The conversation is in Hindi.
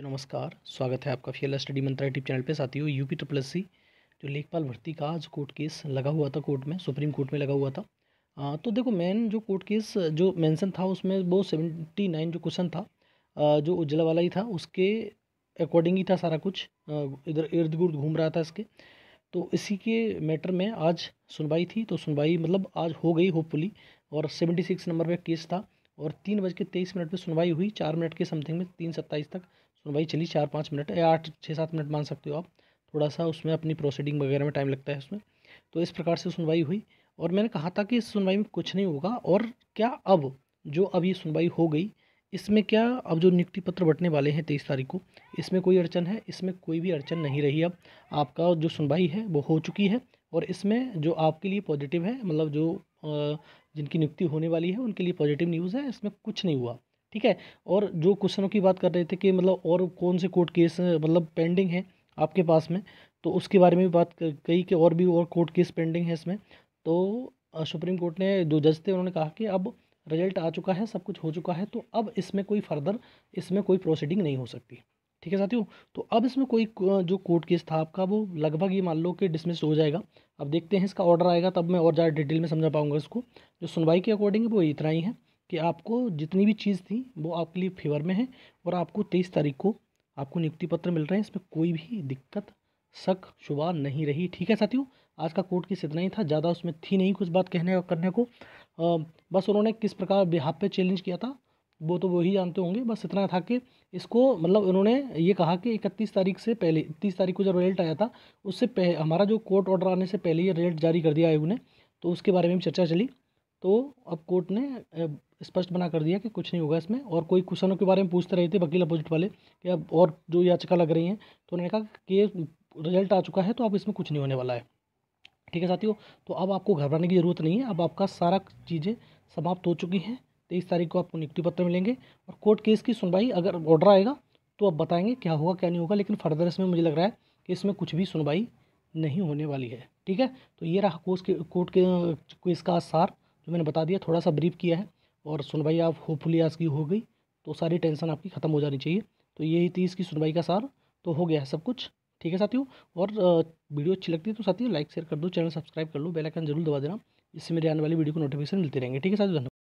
जी नमस्कार स्वागत है आपका फियल स्टडी मंत्रा यूट्यूब चैनल पे साथियों यूपी ट्रिपल एस सी जो लेखपाल भर्ती का आज कोर्ट केस लगा हुआ था कोर्ट में सुप्रीम कोर्ट में लगा हुआ था आ, तो देखो मेन जो कोर्ट केस जो मेंशन था उसमें वो सेवेंटी नाइन जो क्वेश्चन था आ, जो उज्जला वाला ही था उसके अकॉर्डिंग ही था सारा कुछ इधर इर्द गुर्द घूम रहा था इसके तो इसी के मैटर में आज सुनवाई थी तो सुनवाई मतलब आज हो गई होपफुली और सेवेंटी सिक्स नंबर पर केस था और तीन बज के तेईस मिनट पर सुनवाई हुई चार मिनट के समथिंग में तीन सत्ताईस तक सुनवाई चली चार पाँच मिनट या आठ छः सात मिनट मान सकते हो आप थोड़ा सा उसमें अपनी प्रोसीडिंग वगैरह में टाइम लगता है उसमें तो इस प्रकार से सुनवाई हुई और मैंने कहा था कि इस सुनवाई में कुछ नहीं होगा और क्या अब जो अब ये सुनवाई हो गई इसमें क्या अब जो नियुक्ति पत्र बटने वाले हैं तेईस तारीख को इसमें कोई अड़चन है इसमें कोई भी अड़चन नहीं रही अब आपका जो सुनवाई है वो हो चुकी है और इसमें जो आपके लिए पॉजिटिव है मतलब जो जिनकी नियुक्ति होने वाली है उनके लिए पॉजिटिव न्यूज़ है इसमें कुछ नहीं हुआ ठीक है और जो क्वेश्चनों की बात कर रहे थे कि मतलब और कौन से कोर्ट केस मतलब पेंडिंग है आपके पास में तो उसके बारे में भी बात कही कि और भी और कोर्ट केस पेंडिंग है इसमें तो सुप्रीम कोर्ट ने जो जज थे उन्होंने कहा कि अब रिजल्ट आ चुका है सब कुछ हो चुका है तो अब इसमें कोई फर्दर इसमें कोई प्रोसीडिंग नहीं हो सकती ठीक है साथियों तो अब इसमें कोई जो कोर्ट केस था आपका वो लगभग ये मान लो कि डिसमिस हो जाएगा अब देखते हैं इसका ऑर्डर आएगा तब मैं और ज़्यादा डिटेल में समझा पाऊँगा इसको जो सुनवाई के अकॉर्डिंग है वो इतना ही है कि आपको जितनी भी चीज़ थी वो आपके लिए फेवर में है और आपको तेईस तारीख को आपको नियुक्ति पत्र मिल रहे हैं इसमें कोई भी दिक्कत शक शुबा नहीं रही ठीक है साथियों आज का कोर्ट किस इतना ही था ज़्यादा उसमें थी नहीं कुछ बात कहने और करने को आ, बस उन्होंने किस प्रकार बिहार पे चैलेंज किया था वो तो वही जानते होंगे बस इतना था कि इसको मतलब उन्होंने ये कहा कि इकतीस तारीख से पहले इकतीस तारीख को जब रिजल्ट आया था उससे पहले हमारा जो कोर्ट ऑर्डर आने से पहले ये रिजल्ट जारी कर दिया आयोग ने तो उसके बारे में भी चर्चा चली तो अब कोर्ट ने स्पष्ट बना कर दिया कि कुछ नहीं होगा इसमें और कोई क्वेश्चनों के बारे में पूछते रहे थे वकील अपोजिट वाले कि अब और जो याचिका लग रही हैं तो उन्होंने कहा कि रिजल्ट आ चुका है तो अब इसमें कुछ नहीं होने वाला है ठीक है साथियों तो अब आपको घबराने की ज़रूरत नहीं है अब आपका सारा चीज़ें समाप्त हो चुकी हैं तेईस तारीख को आपको नियुक्ति पत्र मिलेंगे और कोर्ट केस की सुनवाई अगर ऑर्डर आएगा तो आप बताएंगे क्या होगा क्या नहीं होगा लेकिन फर्दर इसमें मुझे लग रहा है कि इसमें कुछ भी सुनवाई नहीं होने वाली है ठीक है तो ये रहा कोर्स के कोर्ट के केस का सार जो मैंने बता दिया थोड़ा सा ब्रीफ किया है और सुनवाई आप होपफुली आज की हो गई तो सारी टेंशन आपकी ख़त्म हो जानी चाहिए तो यही थी इसकी सुनवाई का सार तो हो गया है सब कुछ ठीक है साथियों और वीडियो अच्छी लगती है तो साथियों लाइक शेयर कर दो चैनल सब्सक्राइब कर लो बेलाइकन जरूर दबा देना इससे मेरे आने वाली वीडियो को नोटिफिकेशन मिलती रहेंगे ठीक है साथियों धन्यवाद